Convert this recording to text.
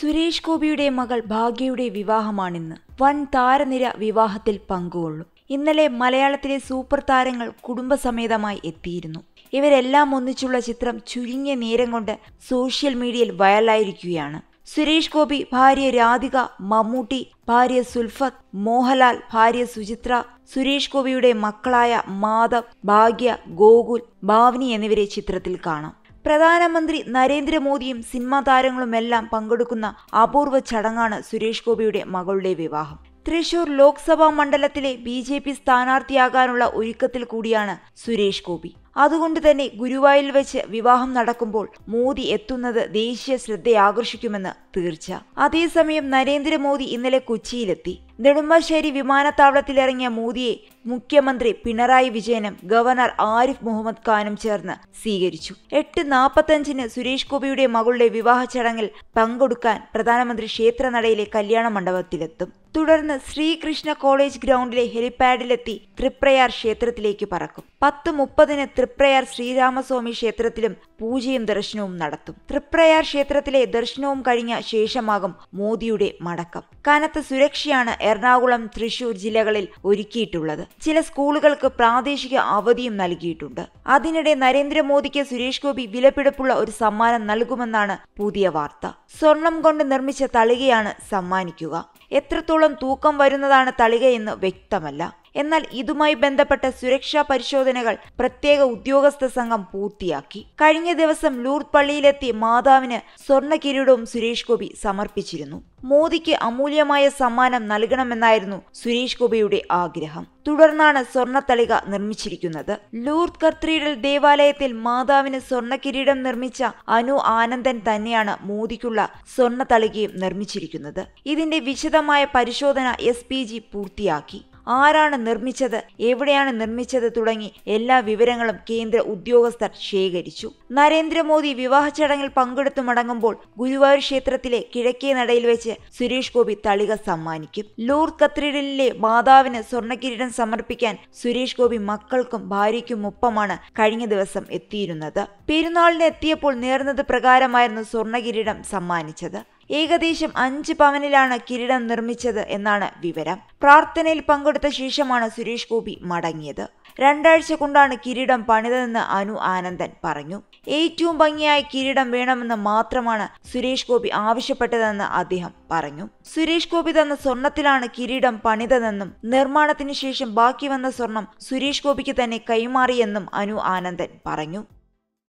സുരേഷ് ഗോപിയുടെ മകൾ ഭാഗ്യയുടെ വിവാഹമാണിന്ന് വൻ താരനിര വിവാഹത്തിൽ പങ്കുകൊള്ളും ഇന്നലെ മലയാളത്തിലെ സൂപ്പർ താരങ്ങൾ കുടുംബസമേതമായി എത്തിയിരുന്നു ഇവരെല്ലാം ഒന്നിച്ചുള്ള ചിത്രം ചുരുങ്ങിയ നേരം കൊണ്ട് സോഷ്യൽ മീഡിയയിൽ വൈറലായിരിക്കുകയാണ് സുരേഷ് ഗോപി ഭാര്യ രാധിക മമ്മൂട്ടി ഭാര്യ സുൽഫത്ത് മോഹൻലാൽ ഭാര്യ സുചിത്ര സുരേഷ് ഗോപിയുടെ മക്കളായ മാധവ് ഭാഗ്യ ഗോകുൽ ഭാവ്നി എന്നിവരെ ചിത്രത്തിൽ കാണാം പ്രധാനമന്ത്രി നരേന്ദ്രമോദിയും സിനിമാ താരങ്ങളുമെല്ലാം പങ്കെടുക്കുന്ന അപൂർവ ചടങ്ങാണ് സുരേഷ് ഗോപിയുടെ മകളുടെ വിവാഹം തൃശൂർ ലോക്സഭാ മണ്ഡലത്തിലെ ബി ജെ പി സ്ഥാനാർത്ഥിയാകാനുള്ള ഒരുക്കത്തിൽ കൂടിയാണ് സുരേഷ് ഗോപി അതുകൊണ്ട് തന്നെ ഗുരുവായൂരിൽ വെച്ച് വിവാഹം നടക്കുമ്പോൾ മോദി എത്തുന്നത് ദേശീയ ശ്രദ്ധയാകർഷിക്കുമെന്ന് തീർച്ച അതേസമയം നരേന്ദ്രമോദി ഇന്നലെ കൊച്ചിയിലെത്തി നെടുമ്പാശ്ശേരി വിമാനത്താവളത്തിലിറങ്ങിയ മോദിയെ മുഖ്യമന്ത്രി പിണറായി വിജയനും ഗവർണർ ആരിഫ് മുഹമ്മദ് ഖാനും ചേർന്ന് സ്വീകരിച്ചു എട്ട് നാൽപ്പത്തഞ്ചിന് സുരേഷ് ഗോപിയുടെ മകളുടെ വിവാഹ ചടങ്ങിൽ പങ്കെടുക്കാൻ പ്രധാനമന്ത്രി ക്ഷേത്രനടയിലെ കല്യാണ മണ്ഡപത്തിലെത്തും തുടർന്ന് ശ്രീകൃഷ്ണ കോളേജ് ഗ്രൗണ്ടിലെ ഹെലിപാഡിലെത്തി തൃപ്രയാർ ക്ഷേത്രത്തിലേക്ക് പറക്കും പത്ത് മുപ്പതിന് തൃപ്രയാർ ശ്രീരാമസ്വാമി ക്ഷേത്രത്തിലും പൂജയും ദർശനവും നടത്തും തൃപ്രയാർ ക്ഷേത്രത്തിലെ ദർശനവും കഴിഞ്ഞ ശേഷമാകും മോദിയുടെ മടക്കം കനത്ത സുരക്ഷയാണ് എറണാകുളം തൃശൂർ ജില്ലകളിൽ ഒരുക്കിയിട്ടുള്ളത് ചില സ്കൂളുകൾക്ക് പ്രാദേശിക അവധിയും നൽകിയിട്ടുണ്ട് അതിനിടെ നരേന്ദ്രമോദിക്ക് സുരേഷ് ഗോപി വിലപിടിപ്പുള്ള ഒരു സമ്മാനം നൽകുമെന്നാണ് പുതിയ വാർത്ത സ്വർണം കൊണ്ട് നിർമ്മിച്ച തളികയാണ് സമ്മാനിക്കുക എത്രത്തോളം തൂക്കം വരുന്നതാണ് തളികയെന്ന് വ്യക്തമല്ല എന്നാൽ ഇതുമായി ബന്ധപ്പെട്ട സുരക്ഷാ പരിശോധനകൾ പ്രത്യേക ഉദ്യോഗസ്ഥ സംഘം പൂർത്തിയാക്കി കഴിഞ്ഞ ദിവസം ലൂർദ് പള്ളിയിലെത്തി മാതാവിന് സ്വർണ്ണ കിരീടവും സുരേഷ് ഗോപി സമർപ്പിച്ചിരുന്നു മോദിക്ക് അമൂല്യമായ സമ്മാനം നൽകണമെന്നായിരുന്നു സുരേഷ് ഗോപിയുടെ ആഗ്രഹം തുടർന്നാണ് സ്വർണ്ണത്തളിക നിർമ്മിച്ചിരിക്കുന്നത് ലൂർദ് കർത്രീഡൽ ദേവാലയത്തിൽ മാതാവിന് സ്വർണ്ണ കിരീടം നിർമ്മിച്ച അനു ആനന്ദൻ തന്നെയാണ് മോദിക്കുള്ള സ്വർണ്ണത്തളികയും നിർമ്മിച്ചിരിക്കുന്നത് ഇതിന്റെ വിശദ വിശദമായ പരിശോധന എസ് പി ജി പൂർത്തിയാക്കി ആരാണ് നിർമ്മിച്ചത് എവിടെയാണ് നിർമ്മിച്ചത് തുടങ്ങി എല്ലാ വിവരങ്ങളും കേന്ദ്ര ഉദ്യോഗസ്ഥർ ശേഖരിച്ചു നരേന്ദ്രമോദി വിവാഹ ചടങ്ങിൽ പങ്കെടുത്തു മടങ്ങുമ്പോൾ ഗുരുവായൂർ ക്ഷേത്രത്തിലെ കിഴക്കേ നടയിൽ വെച്ച് സുരേഷ് ഗോപി തളിക സമ്മാനിക്കും ലൂർ കത്രിഡലിലെ മാതാവിന് സ്വർണ്ണകിരീടം സമർപ്പിക്കാൻ സുരേഷ് ഗോപി മക്കൾക്കും ഭാര്യയ്ക്കും ഒപ്പമാണ് കഴിഞ്ഞ ദിവസം എത്തിയിരുന്നത് പെരുന്നാളിന് എത്തിയപ്പോൾ നേർന്നത് പ്രകാരമായിരുന്നു സ്വർണ്ണകിരീടം സമ്മാനിച്ചത് ഏകദേശം അഞ്ച് പവനിലാണ് കിരീടം നിർമ്മിച്ചത് എന്നാണ് വിവരം പ്രാർത്ഥനയിൽ പങ്കെടുത്ത ശേഷമാണ് സുരേഷ് ഗോപി മടങ്ങിയത് രണ്ടാഴ്ച കൊണ്ടാണ് കിരീടം പണിതെന്ന് അനു ആനന്ദൻ പറഞ്ഞു ഏറ്റവും ഭംഗിയായി കിരീടം വേണമെന്ന് മാത്രമാണ് സുരേഷ് ഗോപി ആവശ്യപ്പെട്ടതെന്ന് അദ്ദേഹം പറഞ്ഞു സുരേഷ് ഗോപി തന്ന സ്വർണത്തിലാണ് കിരീടം പണിതതെന്നും നിർമ്മാണത്തിന് ശേഷം ബാക്കി വന്ന സ്വർണം സുരേഷ് ഗോപിക്ക് തന്നെ കൈമാറിയെന്നും അനു ആനന്ദൻ പറഞ്ഞു